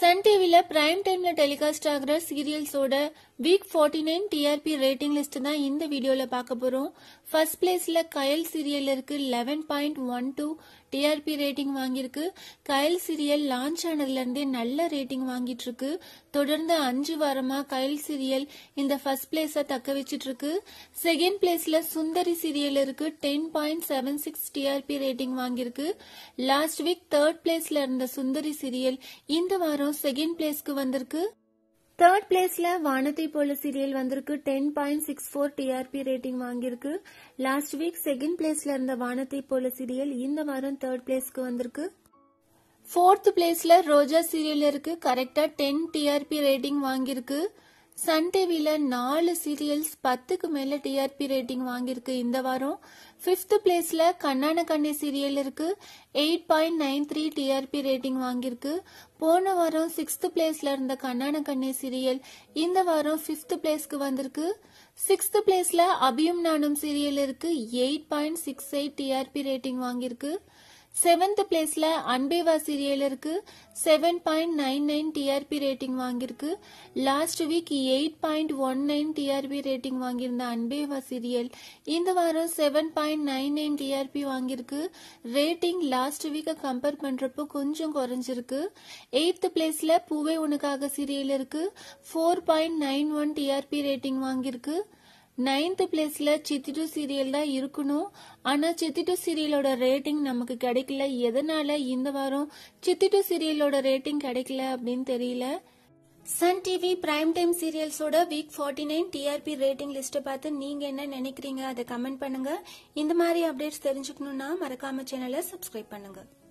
Sun டிவியில் prime டைமில் telecast ஆகிற சீரியல்ஸோட week forty nine TRP rating list தான் இந்த வீடியோவில் பார்க்க போகிறோம் ஃபர்ஸ்ட் பிளேஸில் கயல் சீரியல் இருக்குது eleven point one two TRP rating வாங்கியிருக்கு கயல் சீரியல் லான்ச் ஆனதுலேருந்தே நல்ல ரேட்டிங் வாங்கிட்டு இருக்கு தொடர்ந்து அஞ்சு வாரமாக கயல் சீரியல் இந்த ஃபர்ஸ்ட் பிளேஸை தக்க வச்சிட்டு இருக்கு செகண்ட் பிளேஸில் சுந்தரி சீரியல் இருக்கு ten point seven six TRP rating வாங்கியிருக்கு லாஸ்ட் வீக் தேர்ட் பிளேஸில் இருந்த சுந்தரி சீரியல் இந்த வாரம் வாரம் செகண்ட் பிளேஸ்க்கு வந்திருக்கு தேர்ட் பிளேஸ்ல வானத்தை போல சீரியல் வந்திருக்கு ten point six four TRP rating வாங்கியிருக்கு லாஸ்ட் வீக் செகண்ட் பிளேஸ்ல இருந்த வானத்தை போல சீரியல் இந்த வாரம் தேர்ட் பிளேஸ்க்கு வந்திருக்கு ஃபோர்த் பிளேஸ்ல ரோஜா சீரியல் இருக்கு கரெக்டா டென் டிஆர்பி ரேட்டிங் வாங்கியிருக்கு சன் டிவியில் நாலு சீரியல்ஸ் பத்துக்கு மேலே டிஆர்பி ரேட்டிங் வாங்கியிருக்கு இந்த வாரம் பிப்த் பிளேஸ்ல கண்ணான கண்ணி சீரியல் இருக்கு eight point nine three TRP rating வாங்கியிருக்கு போன வாரம் சிக்ஸ்த் பிளேஸ்ல இருந்த கண்ணான கண்ணி சீரியல் இந்த வாரம் பிப்த் பிளேஸ்க்கு வந்திருக்கு சிக்ஸ்த் பிளேஸ்ல அபியும் நானும் சீரியல் இருக்கு eight point six eight TRP rating வாங்கியிருக்கு செவன்த் பிளேஸ்ல அன்பேவா சீரியல் இருக்கு seven point nine nine TRP rating வாங்கியிருக்கு last week eight point one nine TRP rating வாங்கியிருந்த அன்பேவா சீரியல் இந்த வாரம் seven point nine nine TRP வாங்கியிருக்கு ரேட்டிங் லாஸ்ட் வீக்கை கம்பேர் பண்றப்போ கொஞ்சம் குறைஞ்சிருக்கு எயித் பிளேஸ்ல பூவே உனக்காக சீரியல் இருக்கு four point nine one TRP rating வாங்கியிருக்கு நைன்த் பிளேஸ்ல சித்திட்டு சீரியல் தான் இருக்கணும் ஆனா சித்திட்டு சீரியலோட ரேட்டிங் நமக்கு கிடைக்கல எதனால இந்த வாரம் சித்திட்டு சீரியலோட ரேட்டிங் கிடைக்கல அப்படின்னு தெரியல சன் டிவி பிரைம் டைம் சீரியல்ஸோட week forty nine TRP rating லிஸ்ட்டை பார்த்து நீங்க என்ன நினைக்கிறீங்க அதை கமெண்ட் பண்ணுங்க இந்த மாதிரி அப்டேட்ஸ் தெரிஞ்சுக்கணும்னா மறக்காம சேனலை சப்ஸ்கிரைப் பண்ணுங்க